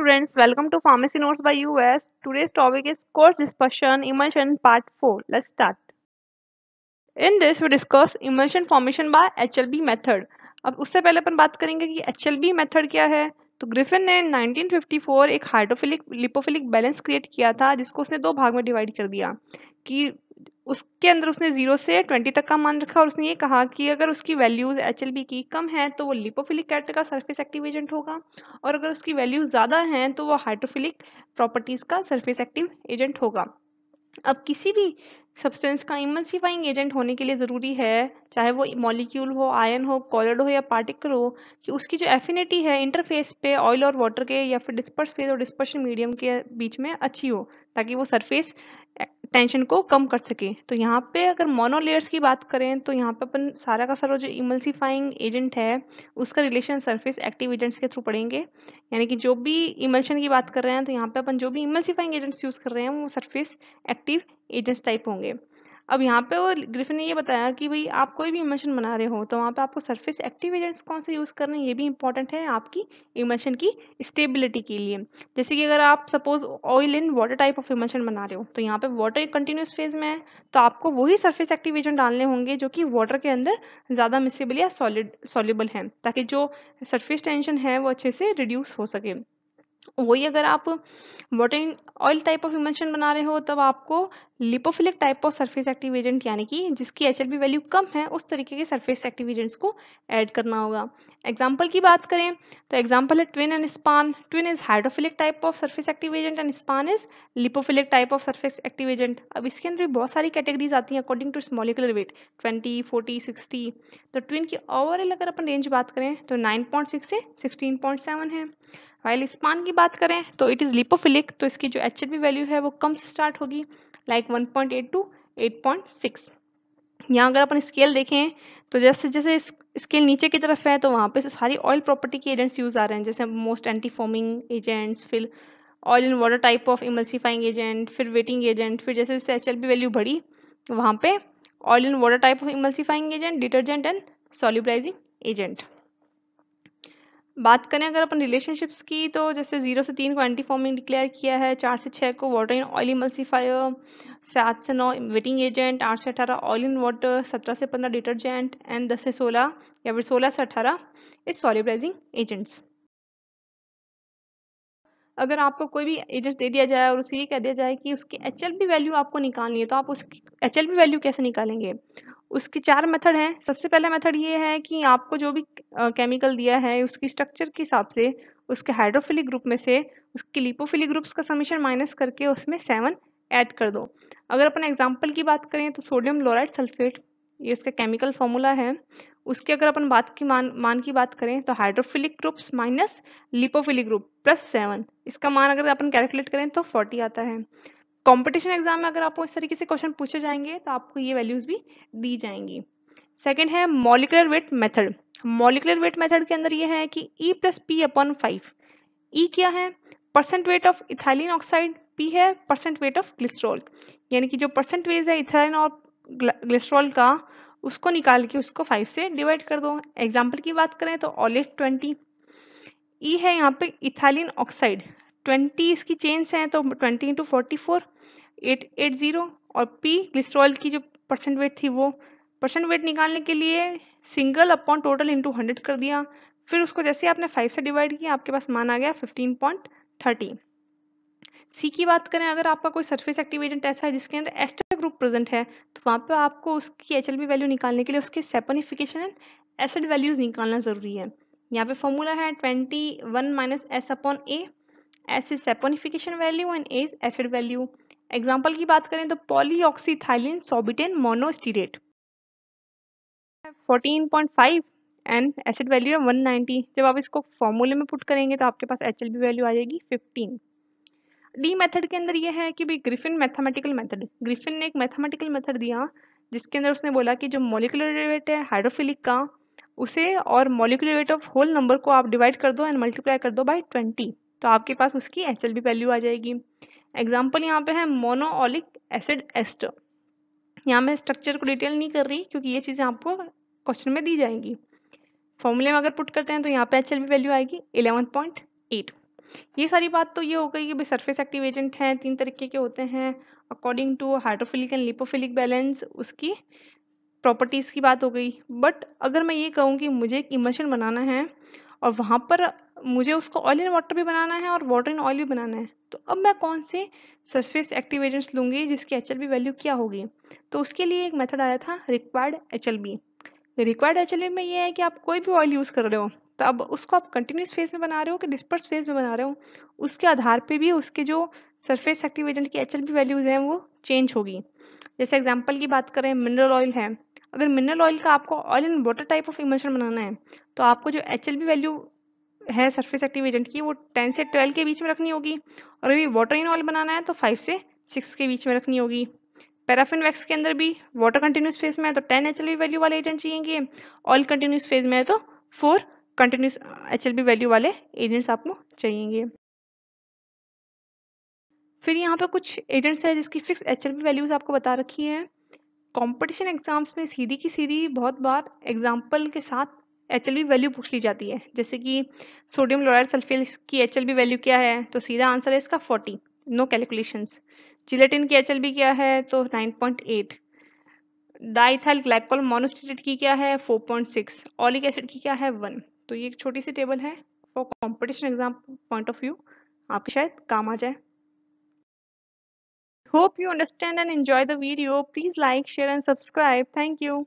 students welcome to pharmacy notes by us today's topic is coarse dispersion emulsion part four let start in this we discuss emulsion formation by H method अब उससे पहले अपन बात करेंगे कि H method क्या है तो Griffin ने 1954 एक हाइड्रोफिलिक लिपोफिलिक बैलेंस क्रिएट किया था जिसको उसने दो भाग में डिवाइड कर दिया कि उसके अंदर उसने जीरो से ट्वेंटी तक का मान रखा और उसने ये कहा कि अगर उसकी वैल्यूज़ एच की कम है तो वो लिपोफिलिक कैरेक्टर का सरफेस एक्टिव एजेंट होगा और अगर उसकी वैल्यूज़ ज़्यादा हैं तो वो हाइड्रोफिलिक प्रॉपर्टीज़ का सरफेस एक्टिव एजेंट होगा अब किसी भी सब्सटेंस का इमल्सिफाइंग एजेंट होने के लिए ज़रूरी है चाहे वो मॉलिक्यूल हो आयन हो कॉलर्ड हो या पार्टिकल हो कि उसकी जो एफिनिटी है इंटरफेस पे ऑयल और वाटर के या फिर डिस्पर्स फेज और डिस्पर्शन मीडियम के बीच में अच्छी हो ताकि वो सरफेस टेंशन को कम कर सके तो यहाँ पे अगर मोनो लेयर्स की बात करें तो यहाँ पे अपन सारा का सारा जो इमल्सिफाइंग एजेंट है उसका रिलेशन सरफेस एक्टिव एजेंट्स के थ्रू पढ़ेंगे यानी कि जो भी इमल्शन की बात कर रहे हैं तो यहाँ पे अपन जो भी इमल्सिफाइंग एजेंट्स यूज़ कर रहे हैं वो सरफेस एक्टिव एजेंट्स टाइप होंगे अब यहाँ पे वो ग्रिफिन ने ये बताया कि भाई आप कोई भी इमोशन बना रहे हो तो वहाँ पे आपको सरफेस एक्टिव एजेंट्स कौन से यूज़ करने ये भी इंपॉर्टेंट है आपकी इमोशन की स्टेबिलिटी के लिए जैसे कि अगर आप suppose oil in water type of emulsion बना रहे हो तो यहाँ पे वाटर कंटिन्यूस फेज में है तो आपको वही सर्फेस एक्टिव एजेंट डालने होंगे जो कि वाटर के अंदर ज़्यादा मिसेबल या सॉलिड सॉलेबल हैं ताकि जो सर्फेस टेंशन है वो अच्छे से रिड्यूस हो सके वही अगर आप water oil type of emulsion बना रहे हो तब आपको lipophilic type of surface active agent यानी कि जिसकी एच वैल्यू कम है उस तरीके के सरफेस एक्टिव एजेंट्स को ऐड करना होगा एग्जाम्पल की बात करें तो एग्जाम्पल है Tween and Span Tween is hydrophilic type of surface active agent and Span is lipophilic type of surface active agent अब इसके अंदर भी बहुत सारी कैटेगरीज आती हैं according to its molecular weight twenty forty sixty तो ट्विन की ओवरऑल अगर अपन रेंज बात करें तो नाइन पॉइंट सिक्स से सिक्सटीन पॉइंट सेवन है वाइल स्पान की बात करें तो इट इज़ लिपोफिलिक तो इसकी जो एच वैल्यू है वो कम से स्टार्ट होगी like one point eight to eight point six यहाँ अगर अपन स्केल देखें तो जैसे जैसे स्केल नीचे की तरफ है तो वहाँ पे सारी ऑयल प्रॉपर्टी के एजेंट्स यूज़ आ रहे हैं जैसे मोस्ट एंटी फॉर्मिंग एजेंट्स फिर oil and water type of emulsifying agent फिर वेटिंग एजेंट फिर जैसे जैसे एच वैल्यू बढ़ी तो वहाँ पे oil and water type of emulsifying agent detergent and solubilising agent बात करें अगर अपन रिलेशनशिप्स की तो जैसे ज़ीरो से तीन को एंटी फॉर्मिंग डिक्लेयर किया है चार से छः को वाटर इन ऑयल मल्सीफायर सात से नौ वेटिंग एजेंट आठ से अठारह ऑयल इन वाटर सत्रह से पंद्रह डिटर्जेंट एंड दस से सोलह या फिर सोलह से अठारह इस सॉलिब्राइजिंग एजेंट्स अगर आपको कोई भी एजेंट दे दिया जाए और उसे ये कह दिया जाए कि उसकी एच वैल्यू आपको निकालनी है तो आप उसकी एच वैल्यू कैसे निकालेंगे उसकी चार मेथड हैं सबसे पहला मेथड ये है कि आपको जो भी केमिकल दिया है उसकी स्ट्रक्चर के हिसाब से उसके हाइड्रोफिलिक ग्रुप में से उसके लिपोफिलिक ग्रुप्स का समीशन माइनस करके उसमें सेवन ऐड कर दो अगर अपन एग्जाम्पल की बात करें तो सोडियम लोराइड सल्फेट ये इसका केमिकल फॉर्मूला है उसके अगर अपन बात की मान मान की बात करें तो hydrophilic groups minus lipophilic group plus seven इसका मान अगर अपन कैलकुलेट करें तो फोर्टी आता है कंपटीशन एग्जाम में अगर आपको इस तरीके से क्वेश्चन पूछे जाएंगे तो आपको ये वैल्यूज़ भी दी जाएंगी सेकेंड है molecular weight method molecular weight method के अंदर ये है कि E plus P upon five E क्या है percent weight of ethylene oxide P है परसेंट वेट ऑफ ग्लिस्ट्रॉल यानी कि जो परसेंट वेज है इथाइलिन और ग्लिस्ट्रॉल का उसको निकाल के उसको फाइव से डिवाइड कर दो एग्जाम्पल की बात करें तो ऑलिट ट्वेंटी ई है यहाँ पे इथाइलिन ऑक्साइड ट्वेंटी इसकी चेन्स हैं तो twenty into forty four eight eight zero और पी ग्लिस्ट्रॉल की जो परसेंट वेट थी वो परसेंट वेट निकालने के लिए single upon total into hundred कर दिया फिर उसको जैसे आपने फाइव से डिवाइड किया आपके पास मान आ गया फिफ्टीन पॉइंट थर्टी सी की बात करें अगर आपका कोई सरफेस एक्टिव एजेंट ऐसा है जिसके अंदर एस्टर ग्रुप प्रेजेंट है तो वहाँ पर आपको उसकी एच वैल्यू निकालने के लिए उसके सेपनिफिकेशन एंड एसिड वैल्यूज़ निकालना ज़रूरी है यहाँ पे फॉर्मूला है twenty one minus S upon A S is saponification value and A is acid value example की बात करें तो polyoxyethylene sorbitan monostearate 14.5 and acid value है 190 जब आप इसको फॉर्मूले में पुट करेंगे तो आपके पास एच वैल्यू आ जाएगी 15 डी मेथड के अंदर ये है कि भाई ग्रिफिन मैथमेटिकल मेथड ग्रिफिन ने एक मैथमेटिकल मेथड दिया जिसके अंदर उसने बोला कि जो मोलिकुलर रेट है हाइड्रोफिलिक का उसे और molecular weight of whole number को आप डिवाइड कर दो एंड मल्टीप्लाई कर दो बाई ट्वेंटी तो आपके पास उसकी एच एल वैल्यू आ जाएगी एग्जाम्पल यहाँ पे है मोनोलिक एसिड एस्टर यहाँ मैं स्ट्रक्चर को डिटेल नहीं कर रही क्योंकि ये चीज़ें आपको क्वेश्चन में दी जाएंगी फॉर्मूले में अगर पुट करते हैं तो यहाँ पे एच वैल्यू आएगी एलेवन पॉइंट एट ये सारी बात तो ये हो गई कि भाई सरफेस एक्टिव एजेंट हैं तीन तरीके के होते हैं according to hydrophilic and lipophilic balance उसकी प्रॉपर्टीज़ की बात हो गई बट अगर मैं ये कहूँ कि मुझे एक इमर्शन बनाना है और वहाँ पर मुझे उसको ऑयल इन वाटर भी बनाना है और वाटर इन ऑयल भी बनाना है तो अब मैं कौन से सरफेस एक्टिव एजेंट्स लूँगी जिसकी एच वैल्यू क्या होगी तो उसके लिए एक मेथड आया था रिक्वायर्ड एच रिक्वायर्ड एच में ये है कि आप कोई भी ऑयल यूज़ कर रहे हो तो अब उसको आप कंटिन्यूस फेज में बना रहे हो कि डिस्पर्स फेज में बना रहे हो उसके आधार पे भी उसके जो सरफेस एक्टिव एजेंट की एच वैल्यूज़ हैं वो चेंज होगी जैसे एग्जाम्पल की बात करें मिनरल ऑयल है अगर मिनरल ऑयल का आपको oil and water type of emulsion बनाना है तो आपको जो एच वैल्यू है सरफेस एक्टिव एजेंट की वो टेन से ट्वेल्व के बीच में रखनी होगी और अभी वाटर इन ऑयल बनाना है तो फाइव से सिक्स के बीच में रखनी होगी पैराफिन वैक्स के अंदर भी वाटर कंटिन्यूस फेज में है तो टेन एच वैल्यू वाले एजेंट चाहिए ऑयल कंटिन्यूस फेज में है तो फोर कंटिन्यूस एच वैल्यू वाले एजेंट्स आपको चाहिए फिर यहाँ पर कुछ एजेंट्स हैं जिसकी फिक्स एच वैल्यूज़ आपको बता रखी है कंपटीशन एग्ज़ाम्स में सीधी की सीधी बहुत बार एग्जाम्पल के साथ एच वैल्यू पूछ ली जाती है जैसे कि सोडियम लोराइड सल्फेट की एच वैल्यू क्या है तो सीधा आंसर है इसका फोर्टी नो कैलकुलेशंस जिलेटिन की एच क्या है तो nine point eight diethyl glycol monostearate की क्या है four point six oleic acid की क्या है वन तो ये एक छोटी सी टेबल है for competition exam point of view आप शायद काम आ जाए hope you understand and enjoy the video please like share and subscribe thank you